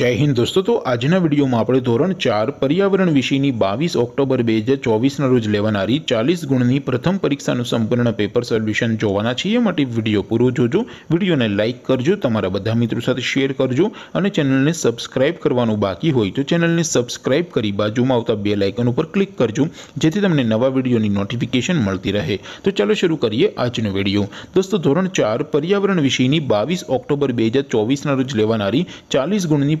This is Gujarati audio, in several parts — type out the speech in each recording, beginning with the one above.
જય હિન્દ દોસ્તો તો આજના વિડીયોમાં આપણે ધોરણ ચાર પર્યાવરણ વિષયની બાવીસ ઓક્ટોબર બે હજાર ચોવીસના રોજ લેવાનારી ચાલીસ ગુણની પ્રથમ પરીક્ષાનું સંપૂર્ણ પેપર સોલ્યુશન જોવાના છીએ માટે વિડીયો પૂરો જોજો વિડીયોને લાઇક કરજો તમારા બધા મિત્રો સાથે શેર કરજો અને ચેનલને સબસ્ક્રાઇબ કરવાનું બાકી હોય તો ચેનલને સબસ્ક્રાઇબ કરી બાજુમાં આવતા બે લાઇકન ઉપર ક્લિક કરજો જેથી તમને નવા વિડીયોની નોટિફિકેશન મળતી રહે તો ચાલો શરૂ કરીએ આજનો વિડીયો દોસ્તો ધોરણ ચાર પર્યાવરણ વિષયની બાવીસ ઓક્ટોબર બે હજાર ચોવીસના રોજ લેવાનારી ચાલીસ ગુણની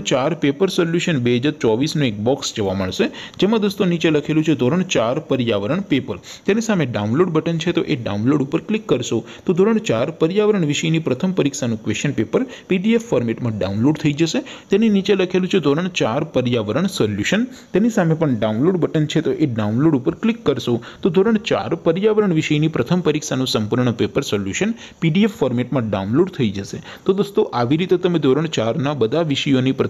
ધોરણ ચાર પેપર સોલ્યુશન બે હજાર ચોવીસનું એક બોક્સ જોવા મળશે જેમાં દોસ્તો નીચે લખેલું છે ધોરણ ચાર પર્યાવરણ પેપર તેની સામે ડાઉનલોડ બટન છે તો એ ડાઉનલોડ ઉપર ક્લિક કરશો તો ધોરણ ચાર પર્યાવરણ વિષયની પ્રથમ પરીક્ષાનું ક્વેશ્ચન પેપર પીડીએફ ફોર્મેટમાં ડાઉનલોડ થઈ જશે તેની નીચે લખેલું છે ધોરણ ચાર પર્યાવરણ સોલ્યુશન તેની સામે પણ ડાઉનલોડ બટન છે તો એ ડાઉનલોડ ઉપર ક્લિક કરશો તો ધોરણ ચાર પર્યાવરણ વિષયની પ્રથમ પરીક્ષાનું સંપૂર્ણ પેપર સોલ્યુશન પીડીએફ ફોર્મેટમાં ડાઉનલોડ થઈ જશે તો દોસ્તો આવી રીતે તમે ધોરણ ચારના બધા વિષયોની પ્રથમ